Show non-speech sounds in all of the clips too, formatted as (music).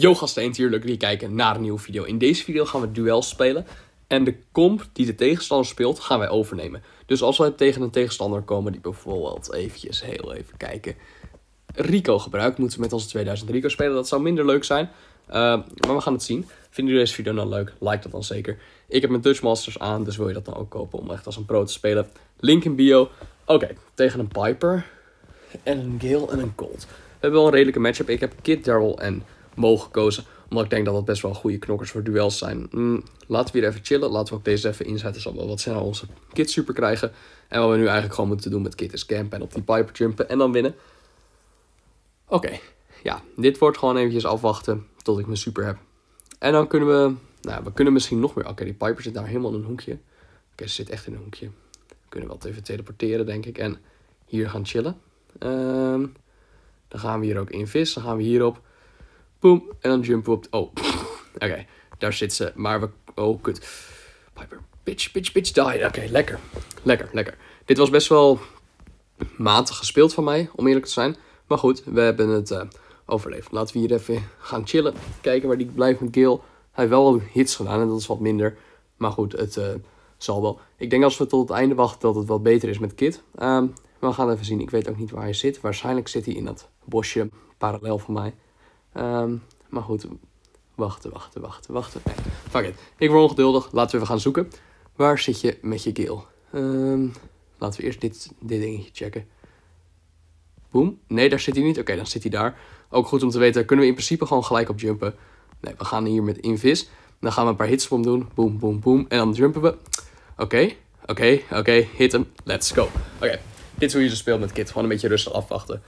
Yo gasten, hier, leuk dat kijken naar een nieuwe video. In deze video gaan we duels spelen en de comp die de tegenstander speelt gaan wij overnemen. Dus als we tegen een tegenstander komen die bijvoorbeeld, eventjes heel even kijken, Rico gebruikt, moeten we met onze 2000 Rico spelen. Dat zou minder leuk zijn, eh, maar we gaan het zien. Vinden jullie deze video nou leuk? Like dat dan zeker. Ik heb mijn Dutch Masters aan, dus wil je dat dan ook kopen om echt als een pro te spelen. Link in bio. Oké, tegen een Piper en een Gale en een Colt. We hebben wel een redelijke matchup. Ik heb Kid Daryl en mogen gekozen. maar ik denk dat dat best wel goede knokkers voor duels zijn. Mm, laten we hier even chillen. Laten we ook deze even inzetten. Zodat we wat sneller onze kit super krijgen. En wat we nu eigenlijk gewoon moeten doen met kit is campen en op die piper jumpen en dan winnen. Oké, ja. Dit wordt gewoon eventjes afwachten tot ik mijn super heb. En dan kunnen we... Nou, we kunnen misschien nog meer... Oké, die piper zit daar helemaal in een hoekje. Oké, ze zit echt in een hoekje. We kunnen wel even teleporteren, denk ik. En hier gaan chillen. Ehm, dan gaan we hier ook in vis. Dan gaan we hierop. Boom. En dan jumpen op... Oh, oké. Daar zit ze. Maar we... Oh, kut. Piper, bitch, bitch, bitch, die. Oké, lekker. Lekker, lekker. Dit was best wel matig gespeeld van mij, om eerlijk te zijn. Maar goed, we hebben het eh, overleefd. Laten we hier even gaan chillen. Kijken waar die blijft met Gil. Hij heeft wel hits gedaan en dat is wat minder. Maar goed, het eh, zal wel. Ik denk als we tot het einde wachten dat het wat beter is met Kit. Um, we gaan even zien. Ik weet ook niet waar hij zit. Waarschijnlijk zit hij in dat bosje parallel van mij. Ehm, maar goed, wachten, wachten, wachten, wachten. fuck it. Ik word ongeduldig. Laten we even gaan zoeken. Waar zit je met je keel? Ehm, laten we eerst dit, dit dingetje checken. Boom. Nee, daar zit hij niet. Oké, dan zit hij daar. Ook goed om te weten, kunnen we in principe gewoon gelijk op jumpen. Nee, we gaan hier met invis. Dan gaan we een paar hits doen. Boom, boom, boom. En dan jumpen we. Oké, oké, oké. Hit hem. Let's go. Oké, dit is hoe je ze speelt met Kit. Gewoon een beetje rustig afwachten.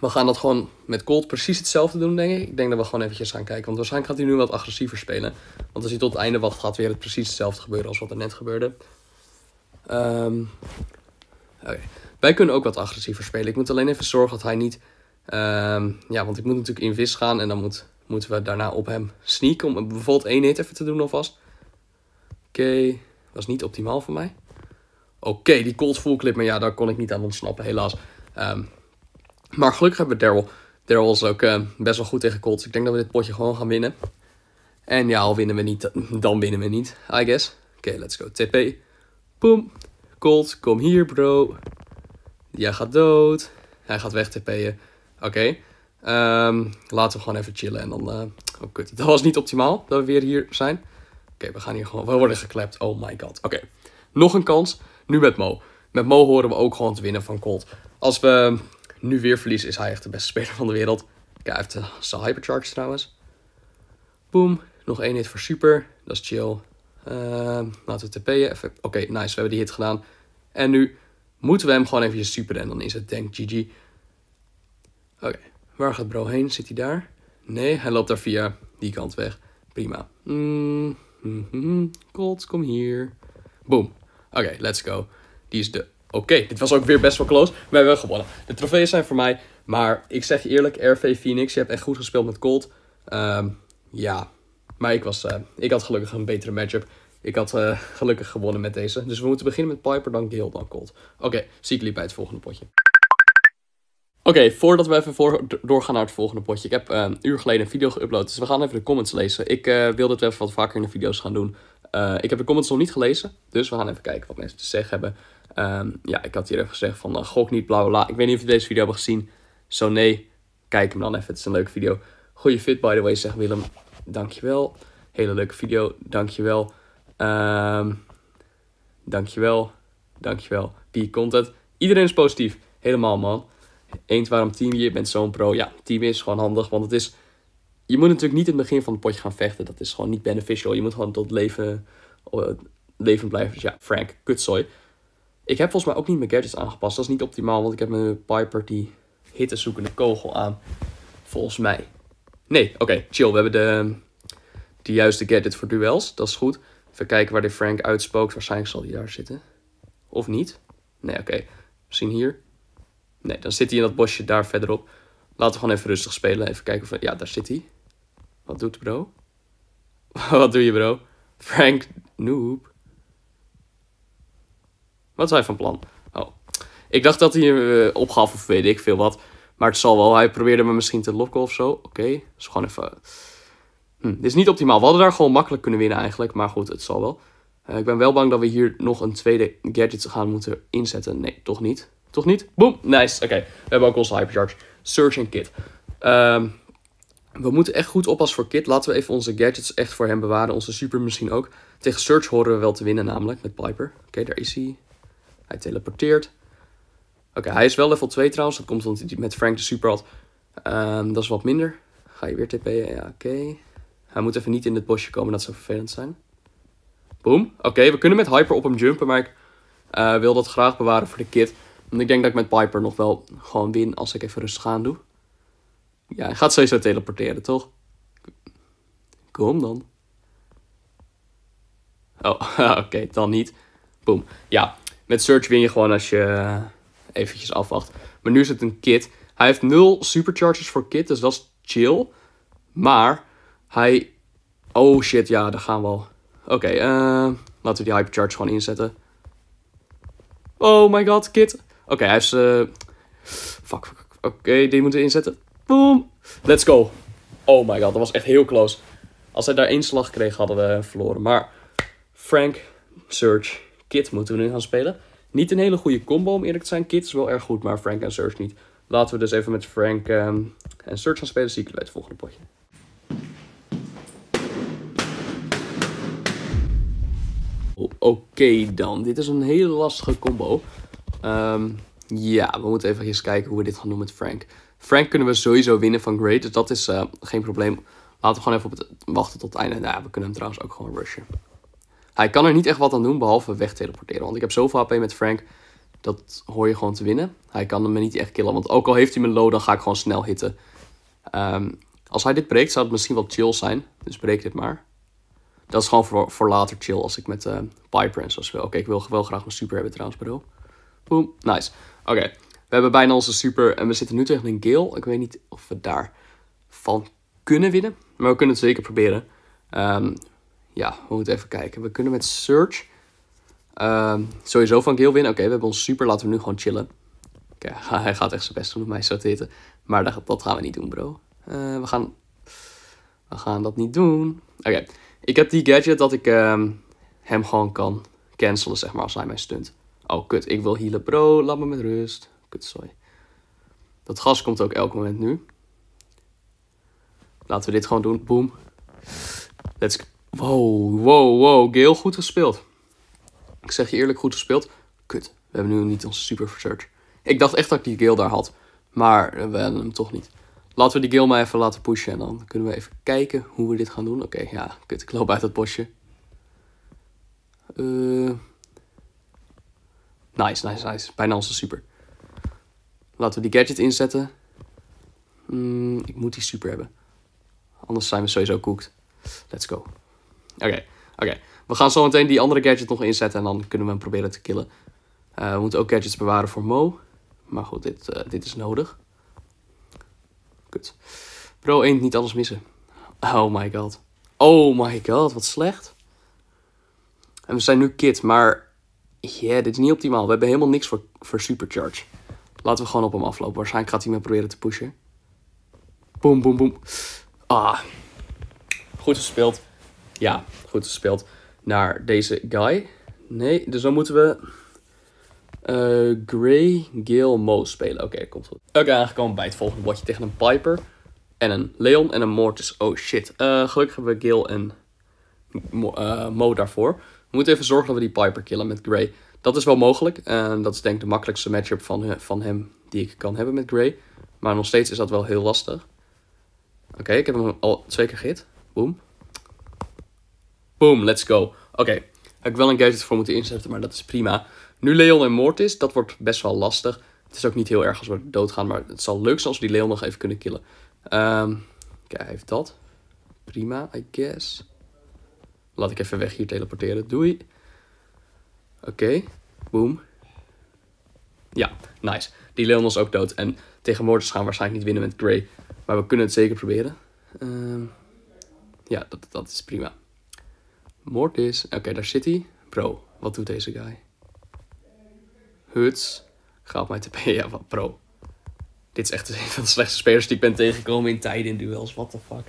We gaan dat gewoon met Cold precies hetzelfde doen, denk ik. Ik denk dat we gewoon eventjes gaan kijken. Want waarschijnlijk gaat hij nu wat agressiever spelen. Want als hij tot het einde wacht, gaat weer het precies hetzelfde gebeuren als wat er net gebeurde. Um, Wij kunnen ook wat agressiever spelen. Ik moet alleen even zorgen dat hij niet... Ehm, ja, want ik moet natuurlijk in vis gaan. En dan moet, moeten we daarna op hem sneaken. Om bijvoorbeeld één hit even te doen alvast. Oké, okay. dat is niet optimaal voor mij. Oké, die Cold full clip. Maar ja, daar kon ik niet aan ontsnappen, helaas. Ehm, maar gelukkig hebben we Daryl. Daryl is ook eh, best wel goed tegen Colts. Ik denk dat we dit potje gewoon gaan winnen. En ja, al winnen we niet, dan winnen we niet, I guess. Oké, let's go. TP. Boom. Colts, kom hier, bro. Jij gaat dood. Hij gaat weg TP'en. Oké. Okay. Ehm, laten we gewoon even chillen en dan... Eh, oh, kut. Dat was niet optimaal dat we weer hier zijn. Oké, we gaan hier gewoon... We worden geklept. Oh my god. Oké. Nog een kans. Nu met Mo. Met Mo horen we ook gewoon te winnen van Colt. Als we nu weer verliezen, is hij echt de beste speler van de wereld. Kijk, hij heeft uh, eh, hypercharge trouwens. Boom. Nog één hit voor super. Dat is chill. Ehm, laten we tp'en. Oké, nice. We hebben die hit gedaan. En nu moeten we hem gewoon even super en dan is het denk GG. Oké, waar gaat bro heen? Zit hij daar? Nee, hij loopt daar via die kant weg. Prima. Mm, mm, mm, mm. kom hier. Boom. Oké, let's go. Die is de oké, dit was ook weer best wel close. We hebben gewonnen. De trofeeën zijn voor mij. Maar ik zeg je eerlijk, RV Phoenix, je hebt echt goed gespeeld met Cold. Ehm, ja, maar ik, was, eh, ik had gelukkig een betere matchup. Ik had eh, gelukkig gewonnen met deze. Dus we moeten beginnen met Piper, dan Gale, dan Colt. Oké, zie ik jullie bij het volgende potje. Oké, voordat we even voor doorgaan naar het volgende potje. Ik heb eh, een uur geleden een video geüpload, dus we gaan even de comments lezen. Ik uh, wil dat even wat vaker in de video's gaan doen. Eh, ik heb de comments nog niet gelezen, dus we gaan even kijken wat mensen te zeggen hebben. Ehm, ja, ik had hier even gezegd van eh, gok niet, blauw la. Ik weet niet of jullie deze video hebben gezien. Zo nee, kijk hem dan even. Het is een leuke video. Goeie fit, by the way, zegt Willem. Dankjewel. Hele leuke video, dankjewel. Um, dankjewel, dankjewel. Die content. Iedereen is positief. Helemaal, man. Eens waarom team je bent zo'n pro. Ja, team is gewoon handig, want het is je moet natuurlijk niet in het begin van het potje gaan vechten. Dat is gewoon niet beneficial. Je moet gewoon tot leven, eh, leven blijven. Dus ja, Frank, kutzooi. Ik heb volgens mij ook niet mijn gadgets aangepast. Dat is niet optimaal, want ik heb mijn Piper die hittezoekende kogel aan. Volgens mij. Nee, oké, chill. We hebben de, de juiste gadget voor duels. Dat is goed. Even kijken waar de Frank uitspookt. Waarschijnlijk zal hij daar zitten. Of niet? Nee, oké. Okay. Misschien hier. Nee, dan zit hij in dat bosje daar verderop. Laten we gewoon even rustig spelen. Even kijken of... Ja, daar zit hij. Wat doet bro? (laughs) Wat doe je bro? Frank Noob. Wat is hij van plan? Oh. Ik dacht dat hij eh, opgaf of weet ik veel wat. Maar het zal wel. Hij probeerde me misschien te lokken of zo. Oké, is dus gewoon even... Eh, hm, dit is niet optimaal. We hadden daar gewoon makkelijk kunnen winnen eigenlijk. Maar goed, het zal wel. Eh, ik ben wel bang dat we hier nog een tweede gadget gaan moeten inzetten. Nee, toch niet. Toch niet? Boom. Nice. Oké, we hebben ook onze Hypercharge searching Kit. Ehm... We moeten echt goed oppassen voor Kit. Laten we even onze gadgets echt voor hem bewaren. Onze super misschien ook. Tegen Search horen we wel te winnen namelijk met Piper. Oké, daar is hij. Hij teleporteert. Oké, hij is wel level 2 trouwens. Dat komt omdat hij met Frank de super had. Ehm, dat is wat minder. Ga je weer TP'en? Ja, oké. Hij moet even niet in het bosje komen. Dat zou vervelend zijn. Boom. Oké, we kunnen met Hyper op hem jumpen. Maar ik eh, wil dat graag bewaren voor de Kit. Want ik denk dat ik met Piper nog wel gewoon win als ik even rustig aan doe. Ja, hij gaat sowieso teleporteren, toch? Kom dan. Oh, (laughs) oké, dan niet. Boom. Ja, met search win je gewoon als je eh, eventjes afwacht. Maar nu is het een kit. Hij heeft nul superchargers voor kit, dus dat is chill. Maar hij... Oh shit, ja, daar gaan we al. Oké, eh, laten we die hypercharge gewoon inzetten. Oh my god, kit. Oké, hij is... Eh, fuck, fuck. Oké, die moeten we inzetten. Boom. Let's go. Oh my god, dat was echt heel close. Als hij daar één slag kreeg, hadden we verloren. Maar Frank, Surge, Kit moeten we nu gaan spelen. Niet een hele goede combo om eerlijk te zijn. Kit is wel erg goed, maar Frank en Surge niet. Laten we dus even met Frank ehm, en Surge gaan spelen. Zie ik het volgende potje. Oké dan, dit is een hele lastige combo. Um, ja, we moeten even kijken hoe we dit gaan doen met Frank. Frank kunnen we sowieso winnen van Great, dus dat is eh, geen probleem. Laten we gewoon even op het, wachten tot het einde. Nou, we kunnen hem trouwens ook gewoon rushen. Hij kan er niet echt wat aan doen, behalve weg teleporteren. Want ik heb zoveel HP met Frank, dat hoor je gewoon te winnen. Hij kan me niet echt killen, want ook al heeft hij mijn low, dan ga ik gewoon snel hitten. Ehm, als hij dit breekt, zou het misschien wel chill zijn. Dus breek dit maar. Dat is gewoon voor, later chill als ik met Piper en zo speel. Oké, ik wil wel graag mijn super hebben trouwens, bro. Boom, nice. Oké, we hebben bijna onze super en we zitten nu tegen een gale. Ik weet niet of we daarvan kunnen winnen, maar we kunnen het zeker proberen. Ehm, ja, we moeten even kijken. We kunnen met search ehm, sowieso van gale winnen. Oké, we hebben ons super. Laten we nu gewoon chillen. Oké, (laughs) hij gaat echt zijn best doen om mij zo te hitten. Maar dat, gaan we niet doen, bro. Eh, we, gaan, we gaan dat niet doen. Oké, ik heb die gadget dat ik ehm, hem gewoon kan cancelen, zeg maar, als hij mij stunt. Oh, kut. Ik wil healen, bro. Laat me met rust. sorry, Dat gas komt ook elk moment nu. Laten we dit gewoon doen. Boom. Let's Wow, wow, wow. Gail goed gespeeld. Ik zeg je eerlijk, goed gespeeld. Kut, we hebben nu niet onze super research. Ik dacht echt dat ik die Gil daar had. Maar we hebben hem toch niet. Laten we die Gil maar even laten pushen. En dan kunnen we even kijken hoe we dit gaan doen. Oké, ja, kut. Ik loop uit dat bosje. Eh... Nice, nice, nice. Bijna onze super. Laten we die gadget inzetten. Hmm, ik moet die super hebben. Anders zijn we sowieso koekt. Let's go. Oké, oké. We gaan zo meteen die andere gadget nog inzetten en dan kunnen we hem proberen te killen. Eh, we moeten ook gadgets bewaren voor Mo. Maar goed, dit, eh, dit is nodig. Kut. Pro eend niet alles missen. Oh my god. Oh my god, wat slecht. En we zijn nu kit, maar yeah, dit is niet optimaal. We hebben helemaal niks voor, voor supercharge. Laten we gewoon op hem aflopen. Waarschijnlijk gaat hij me proberen te pushen. Boom, boom, boom. Ah. Goed gespeeld. Ja, goed gespeeld. Naar deze guy. Nee, dus dan moeten we... Uh, Grey Gale Mo spelen. Oké, komt goed. Oké, okay, aangekomen bij het volgende botje tegen een Piper. En een Leon en een Mortis. Oh shit. Eh, gelukkig hebben we Gil en Mo eh, daarvoor. We moeten even zorgen dat we die Piper killen met Gray. Dat is wel mogelijk. En dat is denk ik de makkelijkste matchup van, eh, van hem die ik kan hebben met Gray. Maar nog steeds is dat wel heel lastig. Oké, ik heb hem al twee keer gehit. Boom. Boom, let's go. Oké, heb ik wel een gadget voor moeten inzetten, maar dat is prima. Nu Leon en Mortis, dat wordt best wel lastig. Het is ook niet heel erg als we doodgaan, maar het zal leuk zijn als we die Leon nog even kunnen killen. Ehm, kijk, okay, hij heeft dat. Prima, I guess. Laat ik even weg hier teleporteren. Doei. Oké. Boom. Ja, nice. Die Leon was ook dood. En tegen Mortis gaan we waarschijnlijk niet winnen met Grey. Maar we kunnen het zeker proberen. Ehm, ja, dat, dat is prima. Mortis. Oké, daar zit hij. Bro, wat doet deze guy? Huts. Ga op mij te (laughs) Ja, wat pro. Dit is echt een van de slechtste spelers die ik ben tegengekomen in tijden in duels. What the fuck.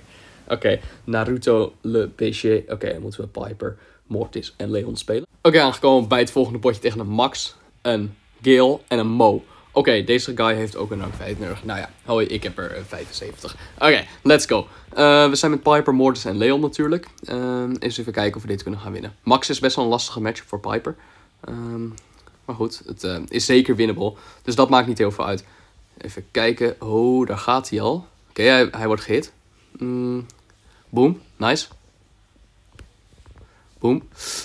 Oké, Naruto, Le Péché. Oké, dan moeten we Piper, Mortis en Leon spelen. Oké, aangekomen bij het volgende potje tegen een Max, een Gale en een Mo. Oké, deze guy heeft ook een rank 35. Nou ja, hoi, ik heb er 75. Eh, Oké, let's go. Eh, we zijn met Piper, Mortis en Leon natuurlijk. Ehm, eens even kijken of we dit kunnen gaan winnen. Max is best wel een lastige match voor Piper. Ehm, maar goed, het eh, is zeker winnable. Dus dat maakt niet heel veel uit. Even kijken. Oh, daar gaat hij al. Oké, hij, wordt gehit. Mm, Boom. Nice. Boom.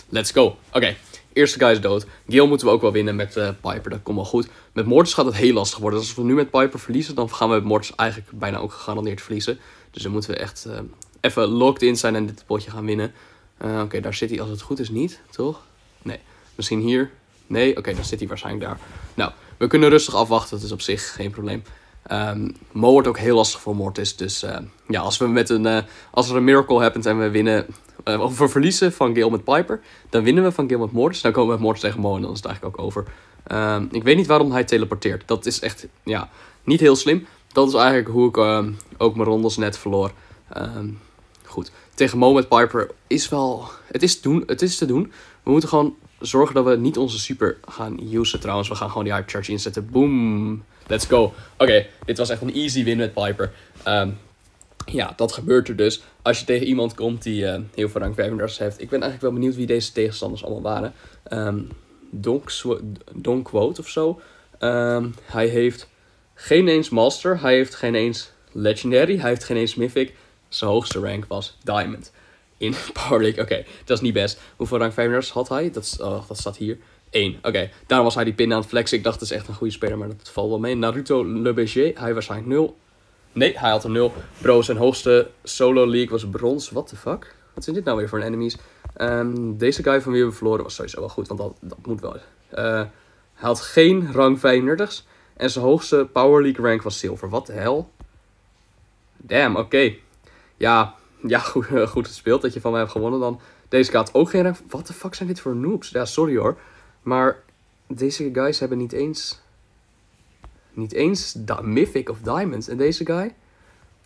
Let's go. Oké. Eerste guy is dood. Gale moeten we ook wel winnen met eh, Piper. Dat komt wel goed. Met Mortis gaat het heel lastig worden. als we nu met Piper verliezen, dan gaan we met Mortis eigenlijk bijna ook gegarandeerd verliezen. Dus dan moeten we echt eh, even locked in zijn en dit potje gaan winnen. Eh, oké, daar zit hij als het goed is niet, toch? Nee. Misschien hier? Nee? Oké, dan zit hij waarschijnlijk daar. Nou, we kunnen rustig afwachten. Dat is op zich geen probleem. Um, Mo wordt ook heel lastig voor Mortis. Dus eh, ja, als, we met een, eh, als er een miracle happens en we winnen... Eh, of we verliezen van Gil met Piper... dan winnen we van Gil met Mortis. Dan komen we met Mortis tegen Mo en dan is het eigenlijk ook over. Um, ik weet niet waarom hij teleporteert. Dat is echt ja, niet heel slim. Dat is eigenlijk hoe ik ehm, ook mijn rondes net verloor. goed, tegen Mo met Piper is wel... Het is, doen, het is te doen. We moeten gewoon zorgen dat we niet onze super gaan usen trouwens. We gaan gewoon die Hype Charge inzetten. Boom! Let's go. Oké, dit was echt een easy win met Piper. Ehm, ja, dat gebeurt er dus als je tegen iemand komt die eh, heel veel rank 35 heeft. Ik ben eigenlijk wel benieuwd wie deze tegenstanders allemaal waren. Um, Don, Quote of zo. Ehm, hij heeft geen eens Master. Hij heeft geen eens Legendary. Hij heeft geen eens Mythic. Zijn hoogste rank was Diamond. In (laughs) Power League. Oké, dat is niet best. Hoeveel rank 35 had hij? Dat, oh, dat staat hier. 1. Oké, okay. daar was hij die pin aan het flexen. Ik dacht, dat is echt een goede speler, maar dat valt wel mee. Naruto Le hij hij waarschijnlijk 0. Nee, hij had een 0. Bro, zijn hoogste solo league was brons. What the fuck? Wat zijn dit nou weer voor een enemies? Ehm, deze guy van wie we verloren was sowieso wel goed, want dat, dat moet wel. Eh, hij had geen rang 35's. En zijn hoogste Power League rank was zilver. Wat de hel? Damn, oké. Ja, ja (laughs) goed, gespeeld dat je van mij hebt gewonnen dan. Deze had ook geen rank. Wat de fuck zijn dit voor noobs? Ja, sorry hoor. Maar deze guys hebben niet eens. Niet eens Mythic of Diamond. En deze guy.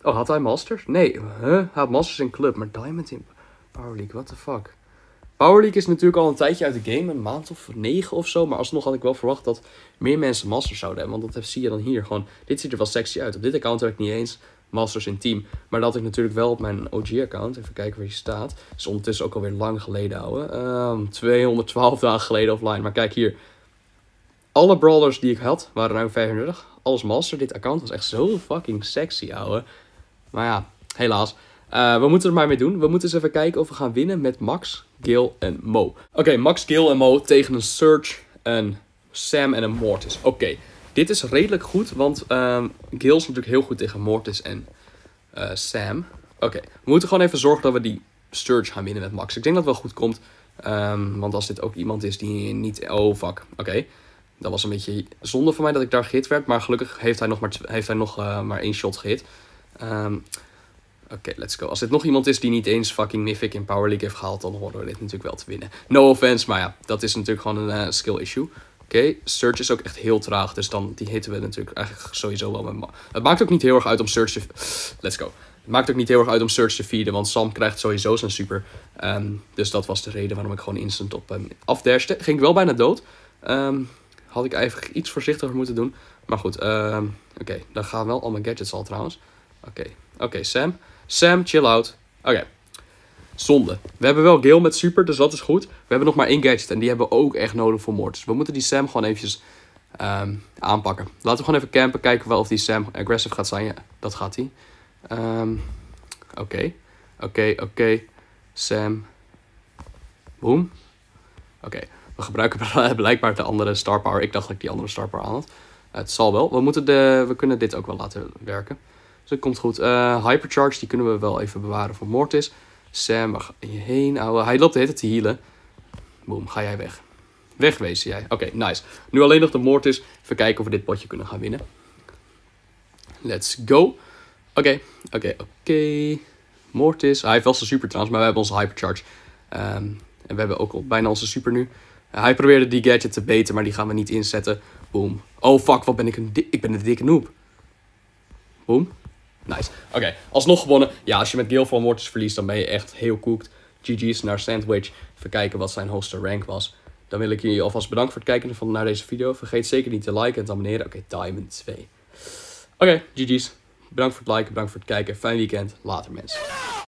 Oh, had hij Masters? Nee, huh? hij had Masters in Club, maar Diamond in Power League, what the fuck. Power League is natuurlijk al een tijdje uit de game, een maand of negen of zo. Maar alsnog had ik wel verwacht dat meer mensen Masters zouden hebben. Want dat zie je dan hier gewoon. Dit ziet er wel sexy uit. Op dit account heb ik niet eens Masters in Team. Maar dat had ik natuurlijk wel op mijn OG-account. Even kijken waar die staat. Is ondertussen ook alweer lang geleden, ouwe. 212 ehm, dagen geleden offline. Maar kijk hier. Alle brawlers die ik had, waren nu 35. Alles Master. Dit account was echt zo fucking sexy, ouwe. Maar ja, helaas. Eh, we moeten er maar mee doen. We moeten eens even kijken of we gaan winnen met Max, Gil en Mo. Oké, Max, Gil en Mo tegen een Surge, een Sam en een Mortis. Oké. Dit is redelijk goed, want um, is natuurlijk heel goed tegen Mortis en eh, Sam. Oké, we moeten gewoon even zorgen dat we die surge gaan winnen met Max. Ik denk dat het wel goed komt, ehm, want als dit ook iemand is die niet... Oh, fuck. Oké. Dat was een beetje zonde van mij dat ik daar gehit werd. Maar gelukkig heeft hij nog maar, heeft hij nog, eh, maar één shot gehit. Ehm, oké, let's go. Als dit nog iemand is die niet eens fucking Mythic in Power League heeft gehaald... dan horen we dit natuurlijk wel te winnen. No offense, maar ja, dat is natuurlijk gewoon een eh, skill issue. Oké, search is ook echt heel traag. Dus dan die hitten we natuurlijk eigenlijk sowieso wel met. het maakt ook niet heel erg uit om search te. Let's go. Het maakt ook niet heel erg uit om search te feeden, want Sam krijgt sowieso zijn super. Ehm, dus dat was de reden waarom ik gewoon instant op hem afdashte. Ging ik wel bijna dood. Ehm, had ik eigenlijk iets voorzichtiger moeten doen. Maar goed, ehm, oké. Dan gaan wel al mijn gadgets al trouwens. Oké, oké, Sam. Sam, chill out. Oké. Zonde. We hebben wel Gale met Super, dus dat is goed. We hebben nog maar één gadget en die hebben we ook echt nodig voor moord. Dus we moeten die Sam gewoon eventjes ehm, aanpakken. Laten we gewoon even campen, kijken wel of die Sam aggressive gaat zijn. Ja, dat gaat hij. Ehm, oké, oké, oké. Sam. Boom. Oké, we gebruiken (laughs) blijkbaar de andere star power. Ik dacht dat ik die andere star power aan had. Het zal wel. We, moeten de, we kunnen dit ook wel laten werken. Dus dat komt goed. Eh, hypercharge, die kunnen we wel even bewaren voor Mortis. Sam, waar je heen, ouwe? Hij loopt de hele te healen. Boom, ga jij weg. Wegwezen jij. Oké, nice. Nu alleen nog de moord is. Even kijken of we dit potje kunnen gaan winnen. Let's go. Oké, oké, oké. Moord Hij heeft wel zijn super trouwens, maar we hebben onze hypercharge. Ehm, en we hebben ook al bijna onze super nu. Eh, hij probeerde die gadget te beten, maar die gaan we niet inzetten. Boom. Oh fuck, wat ben ik een, ik ben een dikke noob. Boom. Nice. Oké, alsnog gewonnen. Ja, als je met deel van Mortis verliest, dan ben je echt heel kookt. GG's naar Sandwich. Even kijken wat zijn hoogste rank was. Dan wil ik jullie alvast bedanken voor het kijken van, naar deze video. Vergeet zeker niet te liken en te abonneren. Oké, Diamond 2. Oké, GG's. Bedankt voor het liken, bedankt voor het kijken. Fijn weekend. Later mensen.